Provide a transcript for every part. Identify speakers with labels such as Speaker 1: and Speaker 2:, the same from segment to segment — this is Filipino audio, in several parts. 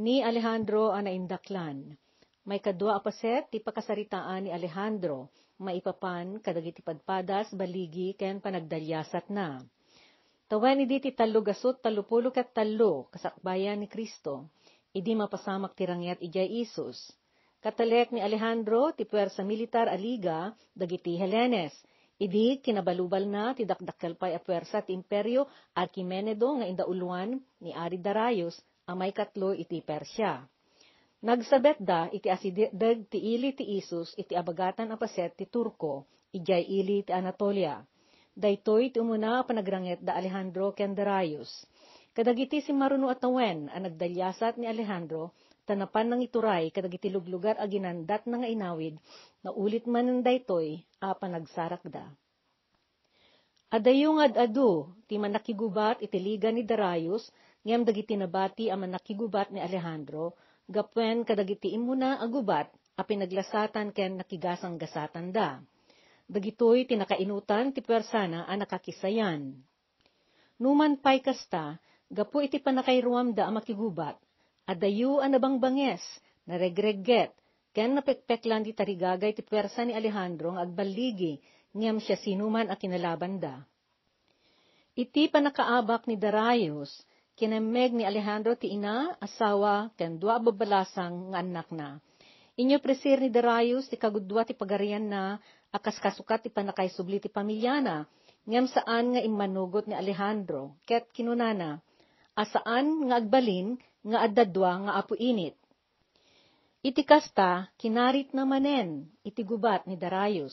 Speaker 1: ni Alejandro anaindaklan. May kadwa apaset ti pakasaritaan ni Alejandro, maipapan kadagiti padpadas baligi ken panagdalyasat na. Tawen idi ti tallo gasot talupulo ket tallo kasakbayan ni Kristo, idi mapasamak ti rangyat ijay Isus. Katalek ni Alejandro ti puwersa militar aliga dagiti Helenes, Idi kinabalubal na ti dakdakkel pay a puwersa ti imperyo Arkimenedo nga indauluan ni Ari Darius amay katlo iti Persya. Nagsabet da iti asideg ti ili ti Isus iti abagatan a paset ti Turko, ijay ili ti Anatolia. Daytoy ti umuna panagranget da Alejandro Canderayus. Kadagiti si Maruno Atawen ang nagdalyasat ni Alejandro, tanapan ng ituray kadagiti luglugar a ginandat nga inawid, na ulit man ng daytoy, a panagsarak da. Adayong ad-adu, ti manakigubat itiligan ni Darayus, ngem dagiti nabati ang manakigubat ni Alejandro, gapwen kadagiti imuna agubat, a pinaglasatan ken nakigasang gasatan da. Dagitoy tinakainutan ti persana a nakakisayan. Numan pay kasta, gapo iti panakairuam da a makigubat, adayu a nabangbanges, regregget, ken napekpeklan ti tarigagay ti pwersa ni Alejandro ang agbaligi, ngem siya sinuman a kinalaban da. Iti panakaabak ni Darayos, kinameg ni Alejandro ti ina, asawa, ken dua babalasang nga anak na. Inyo presir ni Darius ti kagudwa ti pagarian na, akas kasukat ti panakay subli ti pamilyana, na, ngam saan nga imanugot ni Alejandro, ket kinunana, asaan nga agbalin nga addadwa nga apo init. Iti kasta, kinarit na manen, iti gubat ni Darius.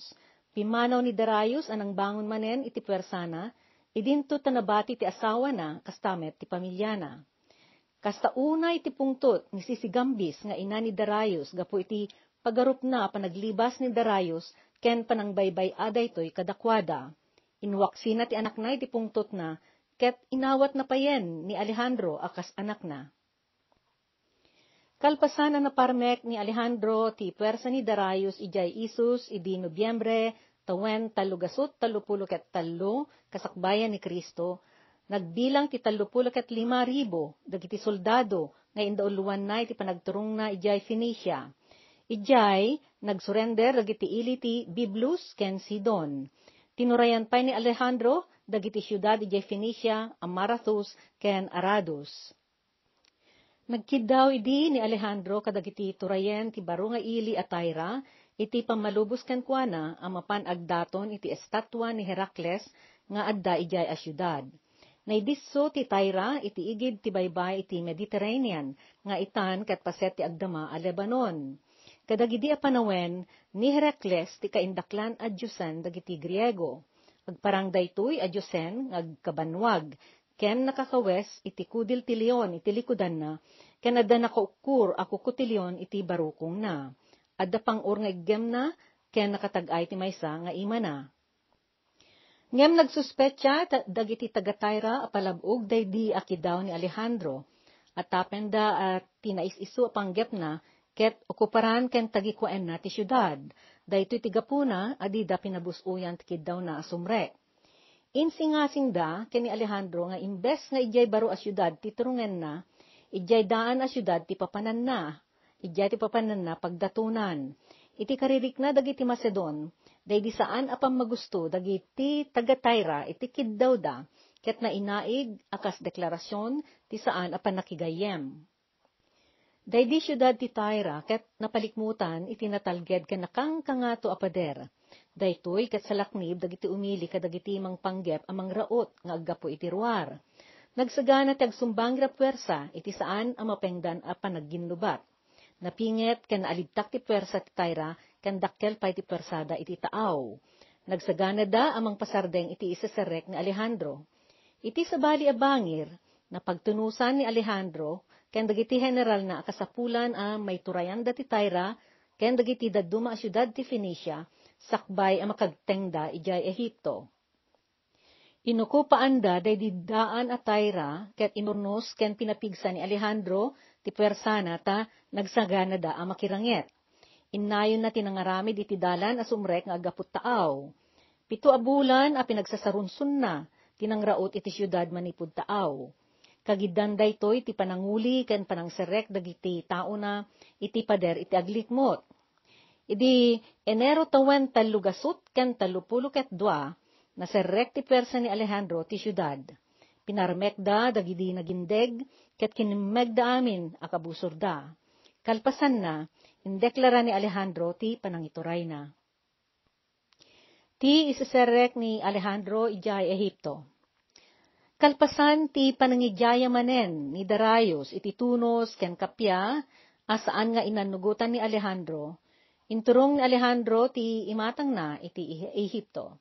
Speaker 1: Pimanaw ni Darius anang bangon manen iti pwersana, Idinto tanabati ti asawa na, kastamet ti pamilya na. Kasta unay ti pungtot ni sisigambis nga ina ni Darayos, gapo iti pagarup na panaglibas ni Darayos, ken panangbaybay aday to'y kadakwada. Inwaksi na ti anak na iti pungtot na, ket inawat na payen ni Alejandro akas anak na. Kalpasan na naparmek ni Alejandro ti pwersa ni Darayos ijay Isus idi Nobyembre tawen talugasot talupulo at talo kasakbayan ni Kristo, nagbilang ti talupulok at lima ribo, dagiti soldado, nga indauluan na iti panagturong na ijay Phoenicia. Ijay, nagsurrender dagiti iliti ti Biblus ken Sidon. Tinurayan pa ni Alejandro, dagiti siyudad ijay Phoenicia, Amarathus ken Aradus. Nagkid idi ni Alejandro kadagiti turayen ti baro nga ili at Tyra, iti pamalubos kan kuana ang mapan agdaton iti estatwa ni Heracles nga adda ijay a syudad. Naidisso ti Tyra iti igid ti baybay iti Mediterranean nga itan kat paset ti agdama a Lebanon. Kadagidi a panawen ni Heracles ti kaindaklan adyusan dagiti Griego. Agparang daytoy adyusen ngagkabanwag ken nakakawes iti kudil ti Leon iti likudan na ken adda nakaukur a ko ti Leon iti barukong na adda pang-or nga igem na, ken nakatagay ti maysa nga ima na. Ngem nagsuspetya, dagiti tagatayra apalabog, day di akidaw ni Alejandro, at tapenda at tinaisisu panggep na, ket okuparan ken tagikuen na ti syudad, dayto tigapuna, adida pinabusuyan ti kidaw na asumre. Insingasing da, ken ni Alejandro, nga imbes nga ijay baro a syudad, titurungen na, ijay daan a syudad ti papanan na, Idyati papanan na pagdatunan. Iti karirik na dagiti Macedon, daydi saan apam magusto dagiti tagatayra iti kiddaw da, ket na inaig akas deklarasyon ti saan apan nakigayem. Daydi syudad ti Tyra ket napalikmutan iti natalged kanakang kangato apader. Daytoy ket salaknib dagiti umili kadagiti mang panggep amang raot nga aggapo iti ruar. Nagsagana ti agsumbang pwersa iti saan ang mapengdan a panagginlubat. Napinget ken alibtak ti pwersa ti tayra ken dakkel pay ti pwersada iti taaw. Nagsagana da amang pasardeng iti isasarek ni Alejandro. Iti sabali a bangir na pagtunusan ni Alejandro ken dagiti general na akasapulan a may turayan da ti tayra ken dagiti daduma a syudad ti Phoenicia sakbay a makagtengda ijay Ehipto. Inukupaan da day didaan Tyra, ket inurnos ken pinapigsa ni Alejandro, ti puwersana ta nagsagana da a makirangget. Innayon na tinangaramid iti dalan as umrek nga agaput taaw. Pito a bulan a pinagsasarunsun na, tinangraot iti siyudad manipud taaw. Kagidan daytoy ti pananguli ken panangserek dagiti tao na iti pader iti aglikmot. Idi Enero tawen lugasot ken talupulo ket dua, naserek ti persa ni Alejandro ti siyudad. Pinarmekda, dagidi nagindeg, ket kinimegda amin, akabusor da. Kalpasan na, indeklara ni Alejandro ti panangituray na. Ti isiserek ni Alejandro ijay Ehipto. Kalpasan ti panangijaya manen ni Darayos ititunos ken kapya asaan nga inannugutan ni Alejandro. Inturong ni Alejandro ti imatang na iti Ehipto.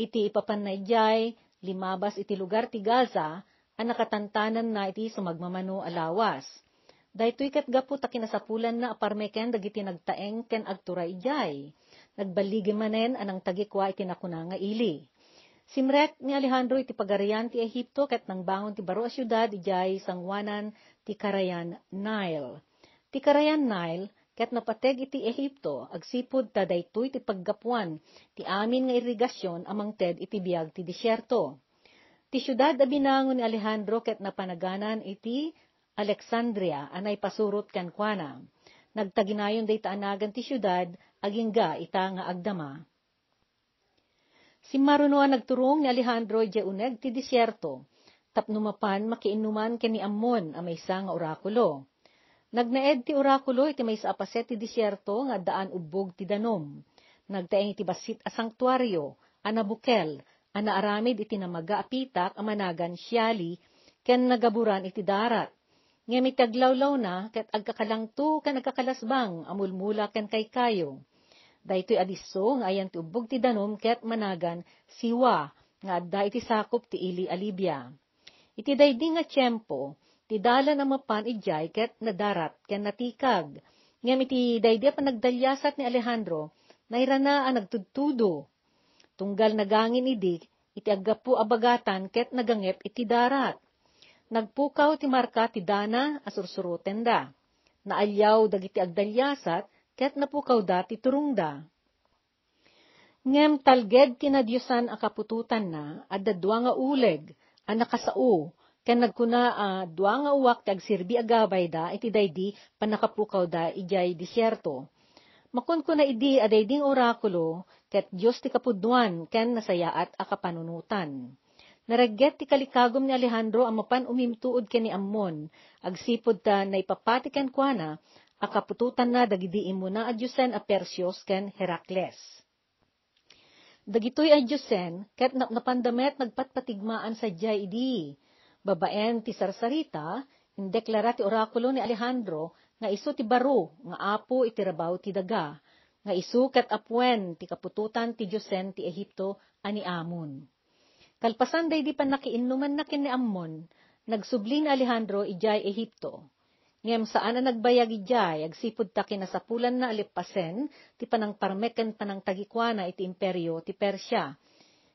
Speaker 1: Iti ipapanayjay Limabas iti lugar ti Gaza, ang nakatantanan na iti sumagmamano alawas. Daytoy ket gapu ta kinasapulan na aparmeken dagiti nagtaeng ken agturay ijay. Nagbaligi manen anang tagikwa iti nakuna nga ili. Simrek ni Alejandro iti pagarian ti Ehipto ket nangbangon ti baro a syudad ijay sangwanan ti Karayan Nile. Ti Karayan Nile Ket napateg iti Ehipto, agsipod ta daytoy ti paggapuan, ti amin nga irrigasyon amang ted iti biag ti disyerto. Ti syudad a binangon ni Alejandro ket napanaganan iti Alexandria, anay pasurot kan kankwana. Nagtaginayon day taanagan ti syudad, agingga ita nga agdama. Si Marunoa nagturong ni Alejandro je uneg ti disyerto, tapnumapan makiinuman ken ni Ammon a maysa nga orakulo. Nagnaed ti orakulo iti may apaset ti disyerto nga daan ubog ti danom. Nagtaeng iti basit a sanktuaryo, anabukel, anaaramid iti namaga apitak a managan siyali, ken nagaburan iti darat. Ngem itaglawlaw na, ket agkakalangto ken agkakalasbang, amulmula ken kaykayo. Daytoy adiso nga ayan ti ubog ti danom ket managan siwa, nga adda iti sakop ti ili alibya. Iti daydi nga tiyempo, tidala na mapan ijay ket nadarat ken natikag. Ngam iti daydi pa nagdalyasat ni Alejandro, nairana ang nagtudtudo. Tunggal nagangin idi, iti aggapu abagatan ket nagangep iti darat. Nagpukaw ti marka ti dana asursuruten tenda. Naalyaw dagiti agdalyasat ket napukaw ti turungda. Ngem talged kinadyosan ang kapututan na, at dadwa nga uleg, anak kasao, Ken nagkuna uh, dua nga uwak ti agsirbi agabay da, iti daydi panakapukaw da, ijay disyerto. Makon ko na idi aday ding orakulo, ket Diyos ti kapudnuan, ken nasaya at akapanunutan. Naragget ti kalikagom ni Alejandro ang mapan umimtuod ken ni Ammon, agsipod ta na ipapatikan kwa na, akapututan na dagidiin mo na adyusen a Persios ken Herakles. Dagitoy adyusen, ket napandamet nagpatpatigmaan sa jay idi, babaen ti sarsarita, indeklara ti orakulo ni Alejandro, nga iso ti baro, nga apo itirabaw ti daga, nga isu ket apuen ti kapututan ti Diyosen ti Ehipto ani amon. Kalpasan day di panakiinuman na kin ni Ammon, nagsubli ni Alejandro ijay Ehipto. Ngem saan na nagbayag ijay, agsipod ta kinasapulan na alipasen, ti panang parmeken panang tagikwana iti imperyo ti Persia,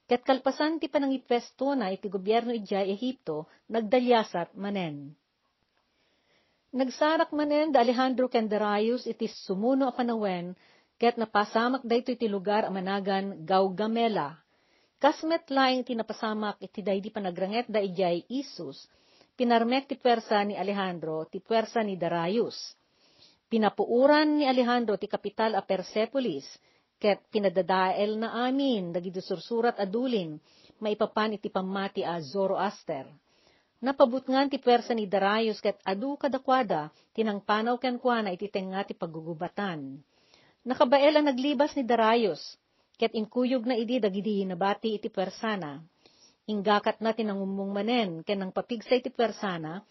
Speaker 1: Ket kalpasan ti panangipwesto na iti gobyerno ijay Ehipto, nagdalyasat manen. Nagsarak manen da Alejandro Canderayus iti sumuno a panawen, ket napasamak dayto iti lugar a managan Gaugamela. Kasmet laing napasamak iti daydi panagranget da ijay Isus, pinarmek ti pwersa ni Alejandro, ti pwersa ni Darius. Pinapuuran ni Alejandro ti kapital a Persepolis, Ket pinadadael na amin, dagiti sursurat adulin, maipapan iti pamati a Zoroaster. Napabut nga ti pwersa ni Darius ket adu kadakwada, tinangpanaw ken kuana iti tenga ti paggugubatan. Nakabael ang naglibas ni Darius, ket inkuyog na idi dagiti nabati iti pwersana. Inggakat na tinangumung manen, ken ang papigsa iti pwersana,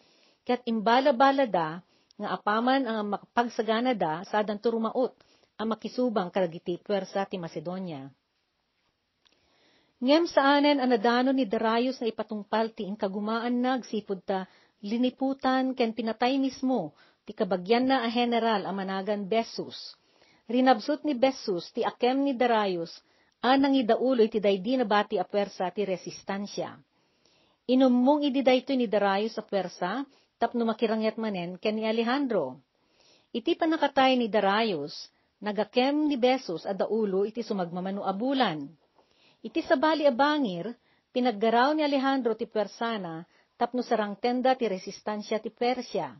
Speaker 1: ket imbalabala da, nga apaman ang makapagsagana da, sadan turumaot, ang makisubang kadagiti pwersa ti Macedonia. Ngem saanen ang nadano ni Darius na ipatungpal ti inkagumaan nagsipod ta liniputan ken pinatay mismo ti kabagyan na a general a managan Besus. Rinabsot ni Besus ti akem ni Darius anang idauloy ti daydi na bati a pwersa ti resistansya. Inummong ididayto ni Darius a pwersa tapno makirangyat manen ken ni Alejandro. Iti panakatay ni Darius nagakem ni Besos at daulo iti sumagmamano abulan. Iti sabali a bangir, pinaggaraw ni Alejandro ti Persana tapno sarang tenda ti resistansya ti Persia.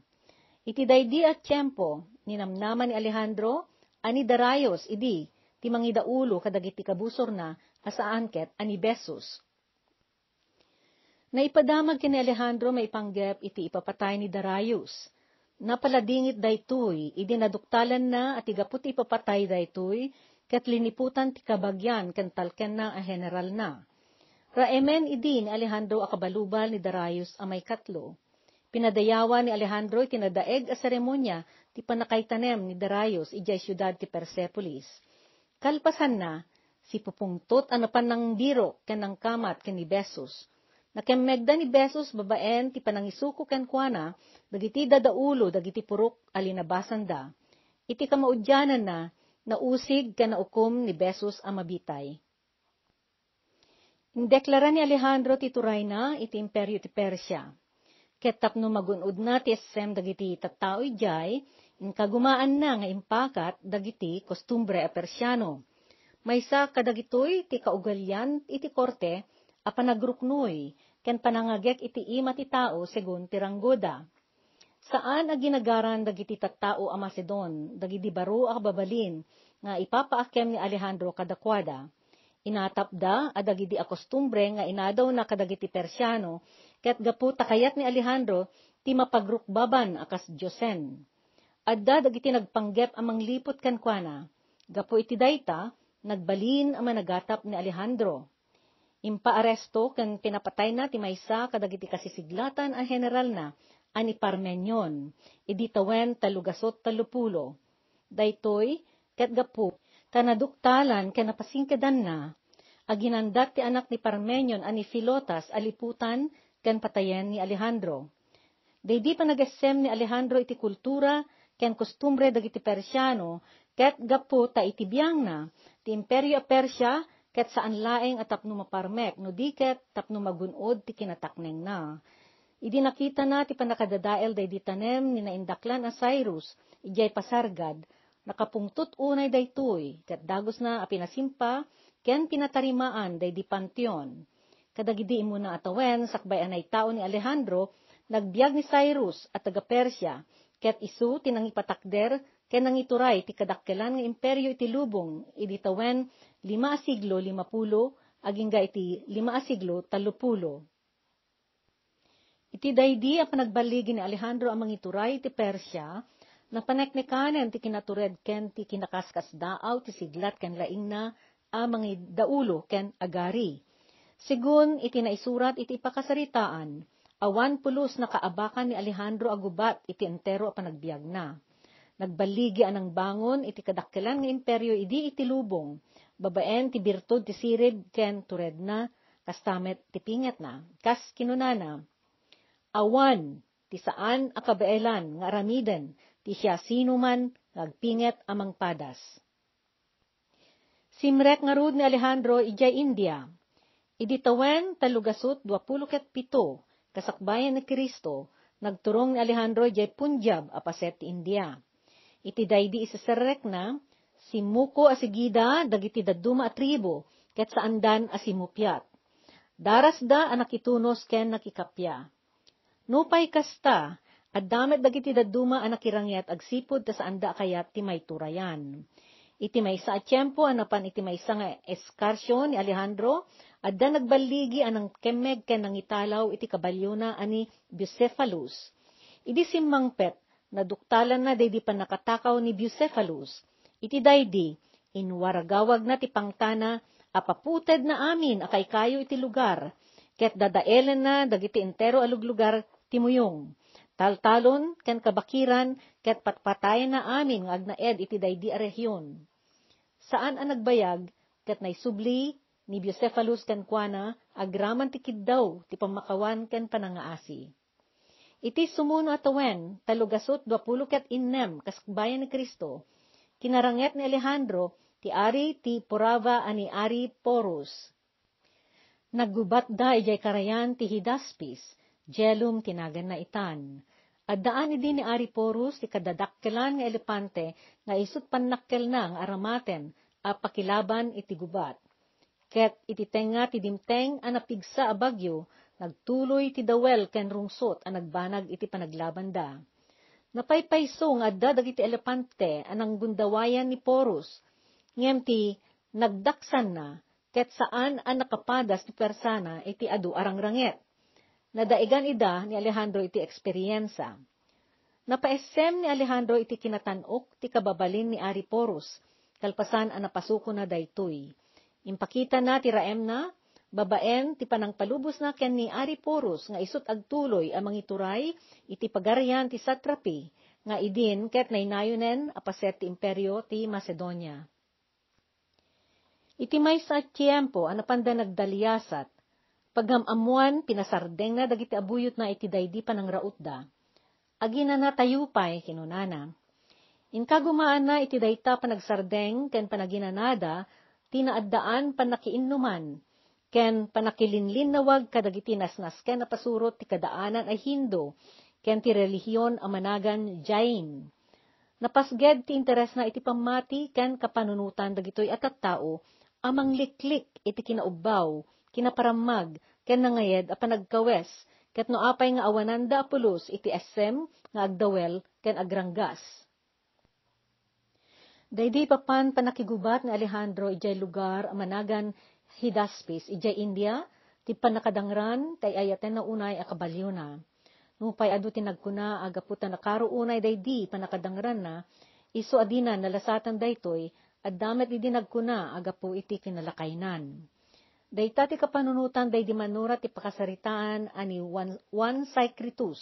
Speaker 1: Iti daydi at tiyempo, ninamnaman ni Alejandro, ani darayos idi, ti mangidaulo kadagiti kabusor na asaan ani Besos. Naipadamag ni Alejandro may panggep iti ipapatay ni Darius napaladingit daytoy, idinaduktalan na at igapot ipapatay daytoy, ket liniputan ti kabagyan kentalken na a general na. Raemen idin Alejandro akabalubal ni Darius amay katlo. Pinadayawan ni Alejandro itinadaeg a seremonya ti panakaytanem ni Darius ijay siyudad ti Persepolis. Kalpasan na, si pupungtot ano pan ng biro kenang kamat ken ni Besos, Nakemmegda ni Besos babaen ti panangisuko ken kuana dagiti dadaulo dagiti purok alinabasan da. Iti kamaudyanan na nausig ken naukom ni Besos a mabitay. Indeklara ni Alejandro ti turay na iti imperyo ti Persia. Ket tapno magunod na ti SM dagiti tattao ijay, inkagumaan na nga impakat dagiti kostumbre a Persiano. Maysa kadagitoy ti kaugalyan iti korte a panagruknoy ken panangagek iti ima ti tao segun ti tiranggoda. Saan a ginagaran dagiti tattao a Macedon, dagiti baro a babalin, nga ipapaakem ni Alejandro Kadakwada. Inatapda a dagiti akostumbre nga inadaw na kadagiti Persiano, ket gaputa kayat ni Alejandro ti mapagrukbaban akas Diyosen. Adda dagiti nagpanggep amang lipot kankwana, gapu iti dayta, nagbalin ang managatap ni Alejandro. Impaaresto kan pinapatay na ti maysa kadagiti kasisiglatan ang general na ani Parmenyon idi tawen talugasot talupulo. Daytoy ket gapu tanaduktalan ken napasingkedan na aginandat ti anak ni Parmenyon ani Philotas aliputan ken patayen ni Alejandro. Daydi pa nagesem ni Alejandro iti kultura ken kostumbre dagiti Persiano ket gapu ta itibiyang na ti imperyo a Persia ket saan laeng at tapno maparmek, no diket tapno magunod ti kinatakneng na. Idi nakita na ti panakadadael day ditanem ni naindaklan a Cyrus, ijay pasargad, nakapungtot unay daytoy, ket dagos na a pinasimpa, ken pinatarimaan day di panteon. Kadagidi imo na atawen, sakbay anay tao ni Alejandro, nagbiag ni Cyrus at taga Persia, ket isu ipatakder, ken nang ituray ti kadakkelan ng imperyo iti lubong, iditawen lima siglo limapulo, aging iti lima asiglo talupulo. Iti daydi a panagbaligi ni Alejandro ang mangituray iti Persya, na paneknekanen ti kinatured ken ti kinakaskas daaw ti siglat ken laing na a mga daulo ken agari. Sigun iti naisurat iti pakasaritaan, awan pulos na kaabakan ni Alejandro Agubat iti entero a panagbiag na. Nagbaligi anang bangon iti kadakkelan ng imperyo idi iti lubong, babaen ti birtud ti sirib ken tured na, kastamet ti pinget na, kas kinunana. Awan, ti saan akabaelan nga aramiden, ti siya sinuman nagpinget amang padas. Simrek nga rod ni Alejandro ijay India. Iditawen talugasot 27 kasakbayan ni Kristo nagturong ni Alejandro ijay Punjab apaset India. Iti daydi isaserek na simuko asigida dagiti daduma a tribo ket saandan a Darasda a nakitunos ken nakikapya. Nupay kasta addamet dagiti daduma a nakirangyat agsipod ta saanda kayat ti mayturayan. Iti maysa a tiempo anapan iti maysa nga eskarsyon ni Alejandro adda nagbaligi anang kemeg ken nangitalaw iti kabalyona ani Bucephalus. Idi simmangpet naduktalan na day di panakatakaw ni Bucephalus, iti daydi, inwaragawag na ti pangtana, apaputed na amin, akay kayo iti lugar, ket dadaelen na dagiti entero aluglugar timuyong. Taltalon ken kabakiran ket patpatay na amin nga agnaed iti daydi a rehiyon. Saan ang nagbayag ket naisubli ni Bucephalus ken kuana agraman ti kiddaw ti pamakawan ken panangaasi. Iti sumuno atawen talugasot 20 ket innem kasbayan ni Kristo kinarangyat ni Alejandro ti ari ti Purava ani ari Porus. Naggubat da ijay karayan ti Hidaspis, jelum tinagan na itan. Addaan ni din ni Ari Porus ti kadadakkelan nga elepante nga isut pannakkel na ang aramaten a pakilaban iti gubat. Ket iti tenga ti dimteng a napigsa a bagyo, nagtuloy ti dawel ken rungsot a nagbanag iti panaglaban da. Napaypayso nga adda dagiti elepante anang gundawayan ni Porus. Ngem ti nagdaksan na ket saan an nakapadas ni persana iti adu arangranget. Nadaigan ida ni Alejandro iti eksperyensa. Napaesem ni Alejandro iti kinatanok ti kababalin ni Ari Porus, kalpasan ang napasuko na daytoy. Impakita na ti Raem na, babaen ti panangpalubos na ken ni Ari Poros nga isut agtuloy ang mangituray iti pagaryan ti satrapi nga idin ket a apaset ti imperyo ti Macedonia. Iti may sa tiempo ang napanda nagdalyasat, pagamamuan pinasardeng na dagiti abuyot na iti daydi panangraot da. Agina na tayupay kinunana. Inkagumaan na iti dayta panagsardeng ken panaginanada tinaadaan panakiinuman Ken panakilinlin na wag kadagiti nasnas ken napasurot ti kadaanan ay Hindo, ken ti relihiyon amanagan Jain. Napasged ti interes na iti pamati ken kapanunutan dagitoy at at tao, amang liklik iti kinaubbaw, kinaparamag, ken nangayed a panagkawes, ket no apay nga awanan da apulos iti SM nga agdawel ken agranggas. Daydi papan panakigubat ni Alejandro ijay lugar amanagan hidaspis, ijay India, ti panakadangran, tay ayaten na unay akabalyo na. Nupay adu tinagkuna, agaputan na karo day di panakadangran na, iso adina nalasatan daytoy, at damet idinagkuna, agapu iti kinalakainan. Dayta ti kapanunutan day di manura ti pakasaritaan ani one, one cycritus,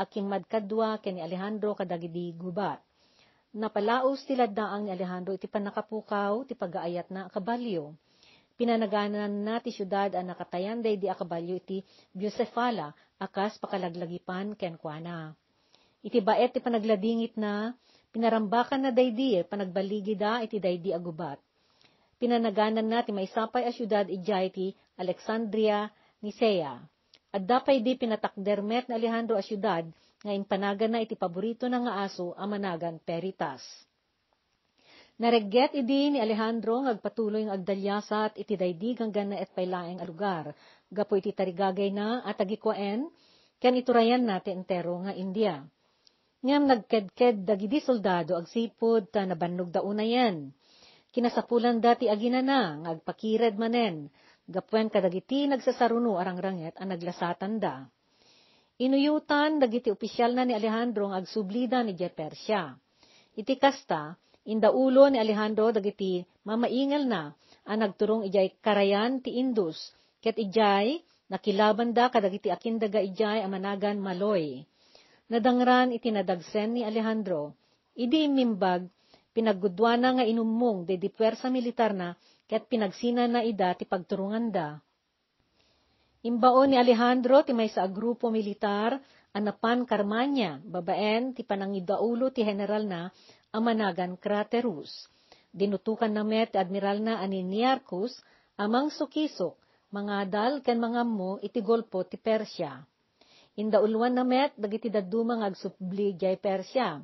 Speaker 1: aking madkadwa ken Alejandro kadagidi gubat. Napalaos ti laddaang ni Alejandro iti panakapukaw ti pagaayat na kabalyo Pinanaganan nati siyudad ang nakatayan day di akabalyo iti Bucefala, akas pakalaglagipan kenkwana. Iti baet ti panagladingit na, pinarambakan na daydi eh, panagbaligi da iti daydi agubat. Pinanaganan na ti maisapay a siyudad ijay ti Alexandria, Nisea. At dapay di pinatakder met na Alejandro a siyudad, ngayon panagan na iti paborito ng nga aso, amanagan Peritas. Naragget idi ni Alejandro ngagpatuloy ng agdalyasa at iti daydigan ganna et pailaeng a lugar. Gapo iti tarigagay na at agikwaen, ken iturayan nati entero nga India. Ngam nagkedked dagidi soldado agsipod ta nabannog dauna yan. Kinasapulan dati agina na, ngagpakired manen, Gapuen kadagiti nagsasaruno arang ranget ang naglasatan da. Inuyutan dagiti opisyal na ni Alejandro ang agsublida ni Jepersia. Iti kasta, Indaulo ni Alejandro dagiti mamaingal na ang nagturong ijay karayan ti Indus ket ijay nakilaban da kadagiti akin daga ijay amanagan maloy. Nadangran itinadagsen ni Alejandro, idi mimbag pinaggudwana nga inummong de di puwersa militar na ket pinagsina na ida ti pagturungan da. Imbao ni Alejandro ti may sa grupo militar anapan Carmanya, babaen ti panangidaulo ti general na Amanagan Craterus. Dinutukan na met Admiral na ani amang sukisok, mga dal ken mga mo iti golpo ti Persia. Inda ulwan na met dagiti daduma nga agsubli jay Persia.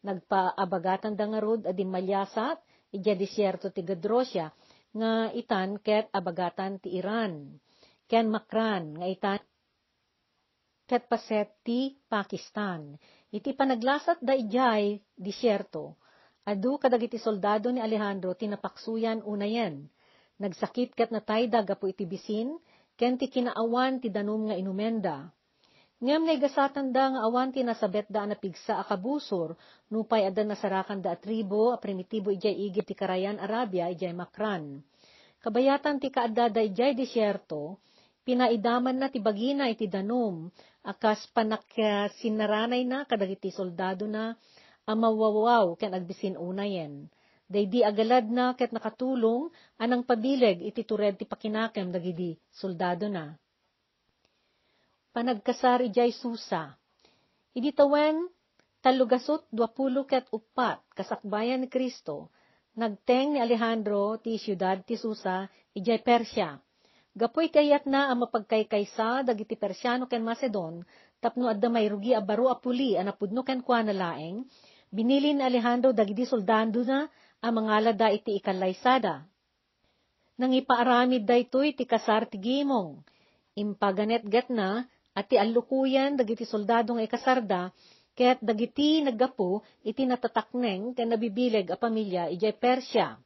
Speaker 1: Nagpaabagatan da nga rod adi malyasat ija disyerto ti Gedrosia nga itan ket abagatan ti Iran. Ken Makran nga itan ket paset ti Pakistan Iti panaglasat da ijay, disyerto. Adu kadagiti soldado ni Alejandro tinapaksuyan unayan. Nagsakit kat na tayda gapo iti bisin, ken ti kinaawan ti danum nga inumenda. Ngem ngay gasatan da nga awan ti nasabet da na pigsa akabusor, nupay adan nasarakan da atribo, a primitibo ijay igit ti karayan Arabia ijay makran. Kabayatan ti kaadada ijay disyerto, pinaidaman na ti bagina iti danom, akas panak sinaranay na kadagiti soldado na, amawawaw ken agbisin unayen. Daydi agalad na ket nakatulong anang pabileg iti tured ti pakinakem dagidi soldado na. Panagkasari ijay susa. Idi tawen talugasot duapulo ket upat kasakbayan ni Kristo nagteng ni Alejandro ti siyudad ti Susa ijay Persia Gapoy kayat na ang mapagkaykaysa, dagiti Persiano ken Macedon, tapno adda may rugi a baro a puli anapudno ken kwa na laeng, binilin Alejandro dagiti soldado na ang mga lada iti ikalaysada. Nang ipaaramid daytoy iti kasar ti gimong, impaganet gat na, at alukuyan dagiti soldado nga ikasarda, kaya't dagiti naggapo iti natatakneng ken nabibileg a pamilya ijay Persia.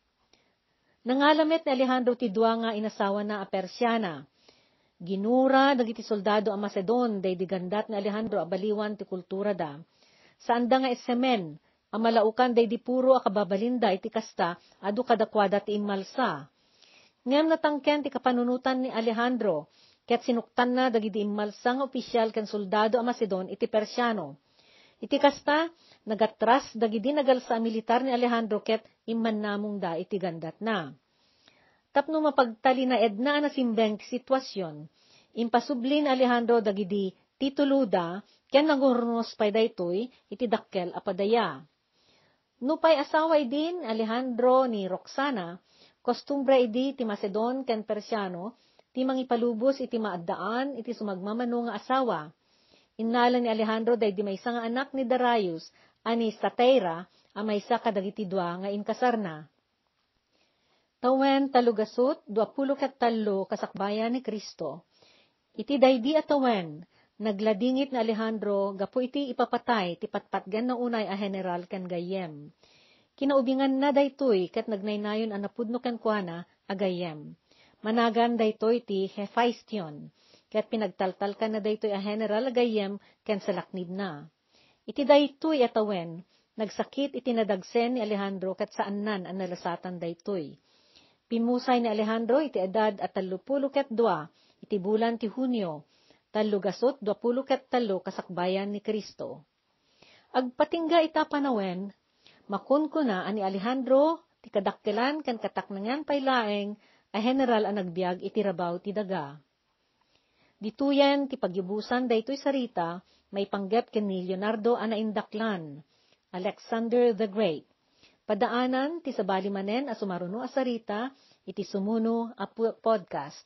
Speaker 1: Nangalamit ni Alejandro Tidua nga inasawa na a Persiana. Ginura, dagiti soldado a Macedon, day digandat ni Alejandro a baliwan ti kultura da. Saanda nga esemen, a malaukan day di puro a kababalinda iti kasta, adu kadakwada ti imalsa. Ngem natangken ti kapanunutan ni Alejandro, ket sinuktan na dagiti imalsa nga opisyal ken soldado a Macedon iti Persiano. Iti kasta, nagatras dagidi nagal sa militar ni Alejandro ket imman namong da iti gandat na. Tapno mapagtali na edna na simbeng sitwasyon, impasublin Alejandro dagidi tituluda ken nagurnos pay daytoy iti dakkel a apadaya. Nupay asaway din Alejandro ni Roxana, kostumbre idi ti Macedon ken Persiano, ti mangipalubos iti maaddaan iti sumagmamano nga asawa, Innalan ni Alejandro day di may nga anak ni Darius, ani Statera, ang may isa kadagiti dua nga inkasarna. Tawen talugasot, duapulo kat talo kasakbayan ni Kristo. Iti daydi atawen, nagladingit ni Alejandro, gapu iti ipapatay, tipatpatgan na unay a General kan Gayem. Kinaubingan na daytoy kat nagnaynayon ang napudno kan kuana agayem. Managan daytoy ti Hephaestion, ket pinagtaltal ka na daytoy a general gayem ken salaknib na. Iti daytoy atawen, nagsakit iti nadagsen ni Alejandro ket nan an nalasatan daytoy. Pimusay ni Alejandro iti edad at talupulo ket dua, iti bulan ti Hunyo, talugasot duapulo ket talo kasakbayan ni Kristo. Agpatingga ita panawen, makun ko na ani Alejandro ti kadakkelan ken kataknangan paylaeng a general ang nagbiag iti rabaw ti daga. Dituyen, ti pagyubusan daytoy sarita, may panggep ken ni Leonardo anaindaklan, Alexander the Great. Padaanan, ti sabali manen a sumaruno a sarita, iti sumuno a podcast.